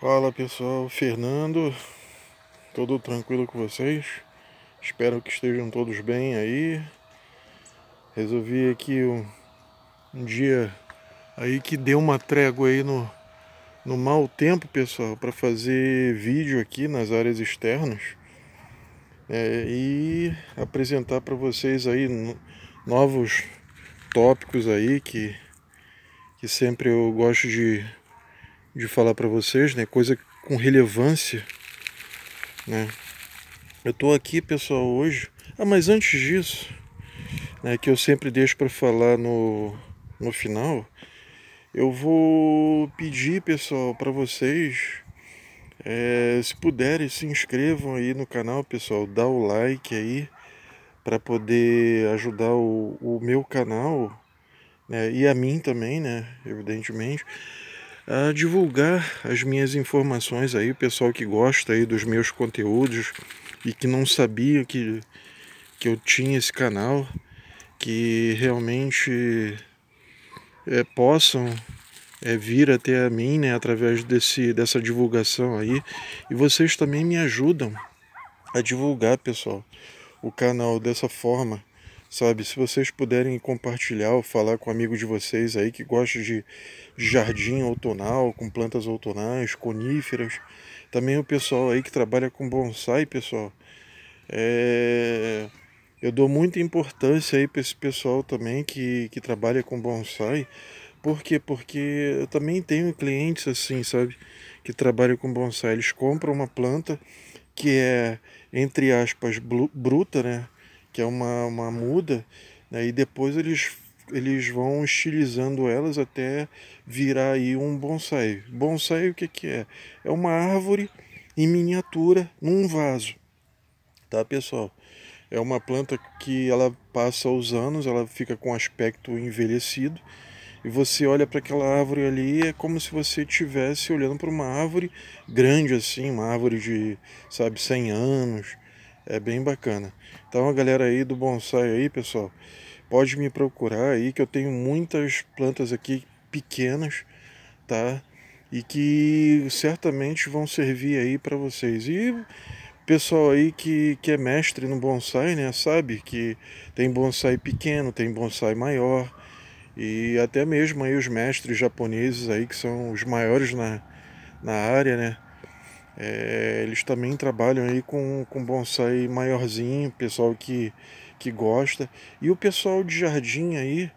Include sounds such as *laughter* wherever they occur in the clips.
Fala pessoal, Fernando, tudo tranquilo com vocês? Espero que estejam todos bem aí. Resolvi aqui um, um dia aí que deu uma trégua aí no, no mau tempo, pessoal, para fazer vídeo aqui nas áreas externas é, e apresentar para vocês aí novos tópicos aí que, que sempre eu gosto de de falar para vocês, né? Coisa com relevância, né? Eu tô aqui, pessoal, hoje. Ah, mas antes disso, né, que eu sempre deixo para falar no no final, eu vou pedir, pessoal, para vocês é, se puderem, se inscrevam aí no canal, pessoal, dá o like aí para poder ajudar o, o meu canal né, e a mim também, né? Evidentemente, a divulgar as minhas informações aí, o pessoal que gosta aí dos meus conteúdos e que não sabia que, que eu tinha esse canal, que realmente é, possam é, vir até a mim, né, através desse, dessa divulgação aí. E vocês também me ajudam a divulgar, pessoal, o canal dessa forma. Sabe, se vocês puderem compartilhar ou falar com um amigo de vocês aí que gosta de jardim outonal, com plantas outonais, coníferas. Também o pessoal aí que trabalha com bonsai, pessoal. É... Eu dou muita importância aí para esse pessoal também que, que trabalha com bonsai. Por quê? Porque eu também tenho clientes assim, sabe? Que trabalham com bonsai. Eles compram uma planta que é, entre aspas, bruta, né? que é uma, uma muda, né? e depois eles, eles vão estilizando elas até virar aí um bonsai. Bonsai o que, que é? É uma árvore em miniatura num vaso, tá pessoal? É uma planta que ela passa os anos, ela fica com aspecto envelhecido, e você olha para aquela árvore ali, é como se você estivesse olhando para uma árvore grande assim, uma árvore de, sabe, 100 anos, é bem bacana. Então a galera aí do bonsai aí, pessoal, pode me procurar aí que eu tenho muitas plantas aqui pequenas, tá? E que certamente vão servir aí para vocês. E pessoal aí que, que é mestre no bonsai, né, sabe que tem bonsai pequeno, tem bonsai maior e até mesmo aí os mestres japoneses aí que são os maiores na, na área, né, é, eles também trabalham aí com, com bonsai maiorzinho, pessoal que, que gosta. E o pessoal de jardim aí,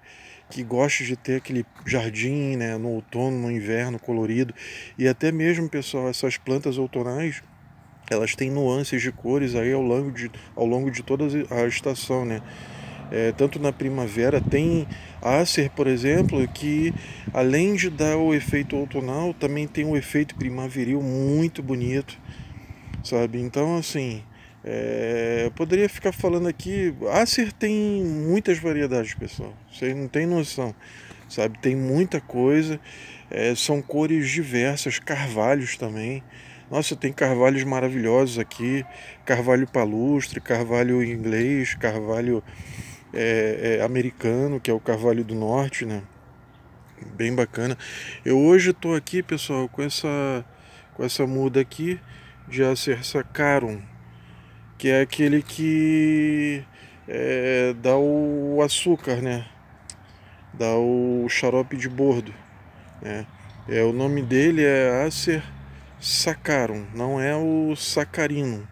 que gosta de ter aquele jardim né, no outono, no inverno colorido. E até mesmo, pessoal, essas plantas outonais, elas têm nuances de cores aí ao longo de, ao longo de toda a estação, né? é, tanto na primavera, tem ácer, por exemplo, que além de dar o efeito outonal, também tem um efeito primaveril muito bonito, sabe? Então, assim, é, eu poderia ficar falando aqui. Ácer tem muitas variedades, pessoal, vocês não têm noção, sabe? Tem muita coisa, é, são cores diversas, carvalhos também. Nossa, tem carvalhos maravilhosos aqui: carvalho palustre, carvalho inglês, carvalho é, é, americano, que é o Carvalho do Norte, né? Bem bacana. Eu hoje estou aqui, pessoal, com essa, com essa muda aqui de Acer sacarum que é aquele que é, dá o açúcar, né? Dá o xarope de bordo, né? É, o nome dele é Acer Saccharum, não é o sacarino.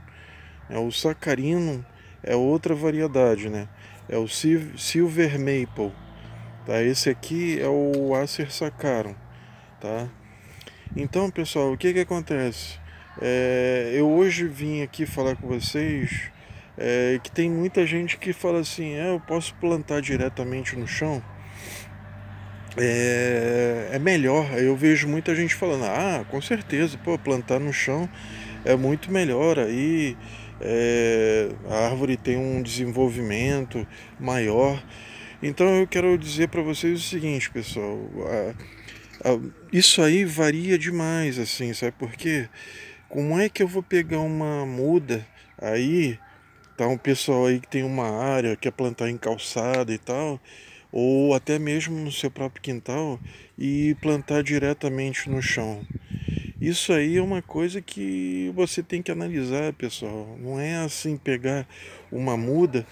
É, o sacarino é outra variedade, né? é o Silver Maple, tá? Esse aqui é o Acer Sacarum, tá? Então, pessoal, o que que acontece? É, eu hoje vim aqui falar com vocês é, que tem muita gente que fala assim, é, eu posso plantar diretamente no chão. É, é melhor, eu vejo muita gente falando, ah, com certeza, pô, plantar no chão é muito melhor aí é, a árvore tem um desenvolvimento maior. Então eu quero dizer para vocês o seguinte, pessoal, a, a, isso aí varia demais, assim, sabe por quê? Como é que eu vou pegar uma muda aí, tá um pessoal aí que tem uma área, quer plantar em calçada e tal, ou até mesmo no seu próprio quintal e plantar diretamente no chão. Isso aí é uma coisa que você tem que analisar, pessoal. Não é assim pegar uma muda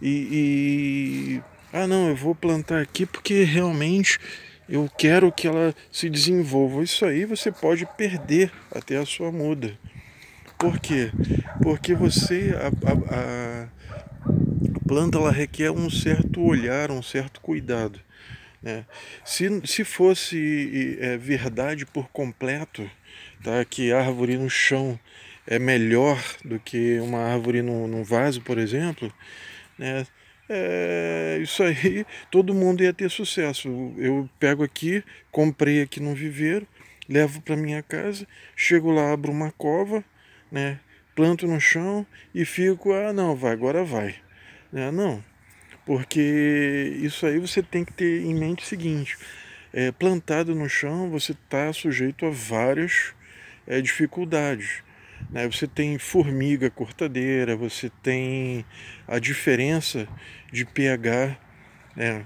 e, e ah não, eu vou plantar aqui porque realmente eu quero que ela se desenvolva. Isso aí você pode perder até a sua muda. Por quê? Porque você a, a, a planta ela requer um certo olhar, um certo cuidado. Né? Se, se fosse é, verdade por completo, tá? que árvore no chão é melhor do que uma árvore num, num vaso, por exemplo, né? É, isso aí todo mundo ia ter sucesso. Eu pego aqui, comprei aqui num viveiro, levo para minha casa, chego lá, abro uma cova, né? planto no chão e fico, ah não, vai, agora vai. Né? Não, porque isso aí você tem que ter em mente o seguinte, é, plantado no chão você está sujeito a várias é, dificuldades. Né? Você tem formiga cortadeira, você tem a diferença de pH. Né?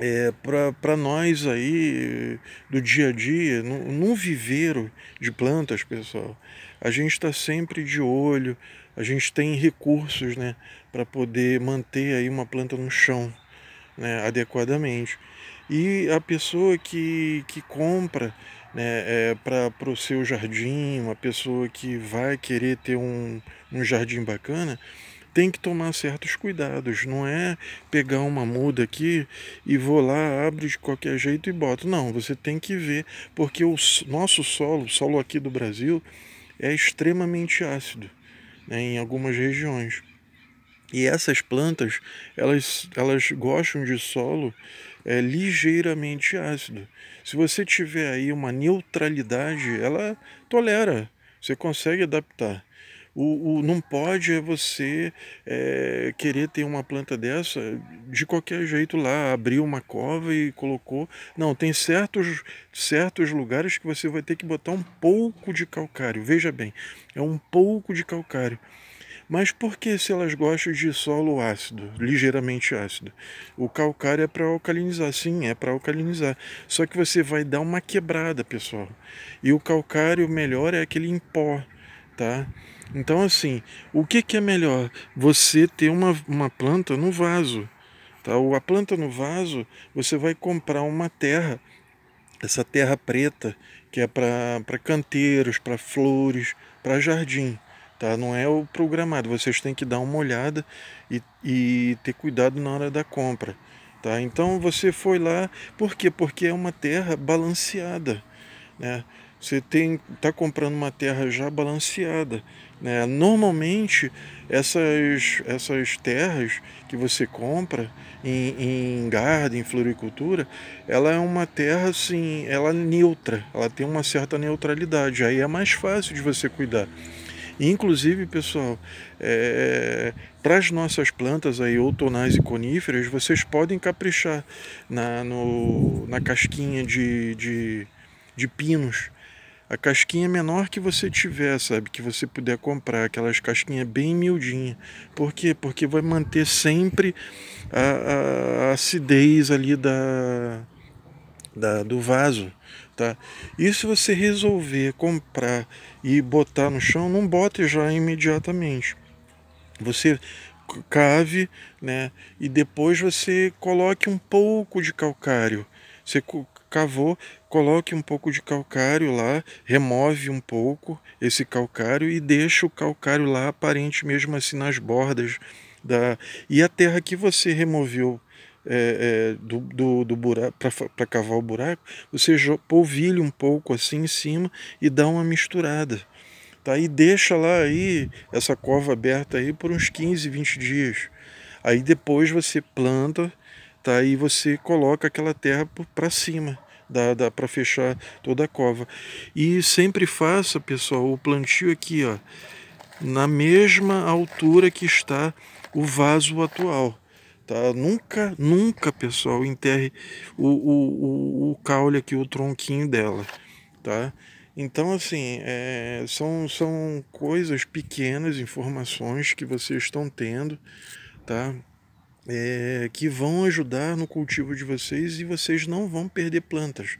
É, para nós aí do dia a dia, num, num viveiro de plantas, pessoal, a gente está sempre de olho, a gente tem recursos né, para poder manter aí uma planta no chão né, adequadamente. E a pessoa que, que compra né, é, para o seu jardim, uma pessoa que vai querer ter um, um jardim bacana, tem que tomar certos cuidados. Não é pegar uma muda aqui e vou lá, abro de qualquer jeito e boto. Não, você tem que ver, porque o nosso solo, o solo aqui do Brasil, é extremamente ácido né, em algumas regiões. E essas plantas, elas, elas gostam de solo é, ligeiramente ácido. Se você tiver aí uma neutralidade, ela tolera, você consegue adaptar. O, o não pode é você é, querer ter uma planta dessa de qualquer jeito lá, abriu uma cova e colocou. Não, tem certos, certos lugares que você vai ter que botar um pouco de calcário. Veja bem, é um pouco de calcário. Mas por que se elas gostam de solo ácido, ligeiramente ácido? O calcário é para alcalinizar, sim, é para alcalinizar. Só que você vai dar uma quebrada, pessoal. E o calcário melhor é aquele em pó, tá? Então, assim, o que, que é melhor? Você ter uma, uma planta no vaso, tá? A planta no vaso, você vai comprar uma terra, essa terra preta, que é para canteiros, para flores, para jardim tá? Não é o programado. Vocês têm que dar uma olhada e, e ter cuidado na hora da compra, tá? Então você foi lá, por quê? Porque é uma terra balanceada, né? Você tem tá comprando uma terra já balanceada, né? Normalmente essas essas terras que você compra em, em garden, em floricultura, ela é uma terra assim, ela é neutra, ela tem uma certa neutralidade. Aí é mais fácil de você cuidar inclusive, pessoal, é, para as nossas plantas aí, outonais e coníferas, vocês podem caprichar na, no, na casquinha de, de, de pinos a casquinha menor que você tiver, sabe? Que você puder comprar, aquelas casquinhas bem miudinhas. Por quê? Porque vai manter sempre a, a, a acidez ali da, da, do vaso, Tá? E se você resolver comprar e botar no chão, não bote já imediatamente. Você cave, né? E depois você coloque um pouco de calcário. Você cavou, coloque um pouco de calcário lá, remove um pouco esse calcário e deixa o calcário lá aparente mesmo assim nas bordas da e a terra que você removeu é, é, do, do, do buraco para cavar o buraco, você polvilha um pouco assim em cima e dá uma misturada. Tá? E deixa lá aí essa cova aberta aí por uns 15, 20 dias. Aí depois você planta tá? e você coloca aquela terra para cima dá, dá para fechar toda a cova. E sempre faça, pessoal, o plantio aqui, ó, na mesma altura que está o vaso atual. Tá? Nunca, nunca, pessoal, enterre o, o, o, o caule aqui, o tronquinho dela, tá? Então, assim, é, são, são coisas pequenas, informações que vocês estão tendo, tá? É, que vão ajudar no cultivo de vocês e vocês não vão perder plantas.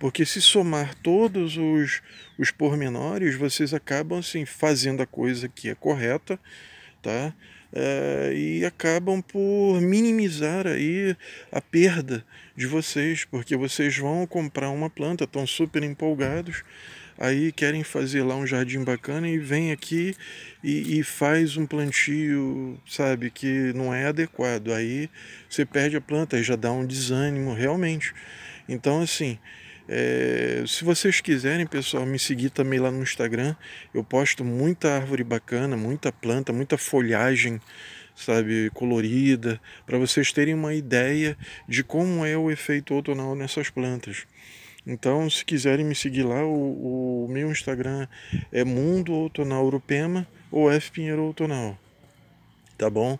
Porque se somar todos os, os pormenores, vocês acabam assim, fazendo a coisa que é correta, tá? uh, e acabam por minimizar aí a perda de vocês, porque vocês vão comprar uma planta, estão super empolgados, aí querem fazer lá um jardim bacana e vem aqui e, e, faz um plantio, sabe, que não é adequado. Aí você perde a planta, aí já dá um desânimo realmente. Então, assim, é, se vocês quiserem, pessoal, me seguir também lá no Instagram. Eu posto muita árvore bacana, muita planta, muita folhagem, sabe, colorida, para vocês terem uma ideia de como é o efeito outonal nessas plantas. Então, se quiserem me seguir lá, o, o meu Instagram é Mundo Outonal Urupema ou F Pinheiro Outonal tá bom?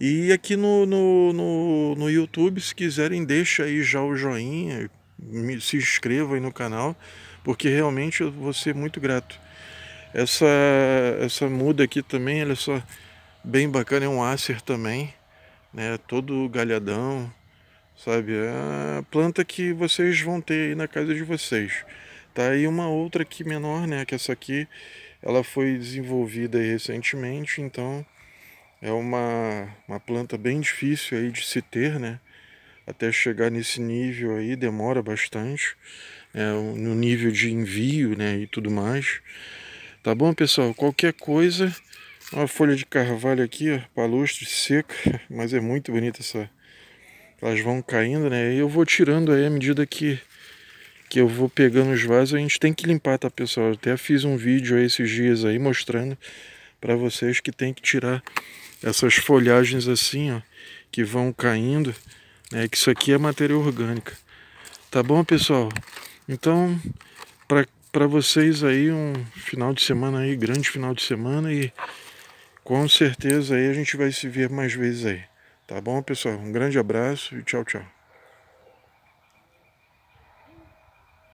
E aqui no, no, no, no YouTube, se quiserem, deixa aí já o joinha, se inscreva aí no canal, porque realmente eu vou ser muito grato. Essa, essa muda aqui também, ela é só bem bacana, é um acer também, né? Todo galhadão, sabe? É a planta que vocês vão ter aí na casa de vocês. Tá aí uma outra aqui menor, né? Que essa aqui, ela foi desenvolvida recentemente, então é uma, uma planta bem difícil aí de se ter, né? até chegar nesse nível aí demora bastante, é, no nível de envio né, e tudo mais. Tá bom, pessoal? Qualquer coisa, uma folha de carvalho aqui, ó, palustre seca, *laughs* mas é muito bonita essa. Elas vão caindo, né? E eu vou tirando aí à medida que, que eu vou pegando os vasos. A gente tem que limpar, tá, pessoal? Eu até fiz um vídeo aí esses dias aí mostrando para vocês que tem que tirar essas folhagens assim, ó, que vão caindo é Que isso aqui é matéria orgânica. Tá bom, pessoal? Então, para vocês aí um final de semana aí, grande final de semana e com certeza aí a gente vai se ver mais vezes aí. Tá bom, pessoal? Um grande abraço e tchau, tchau.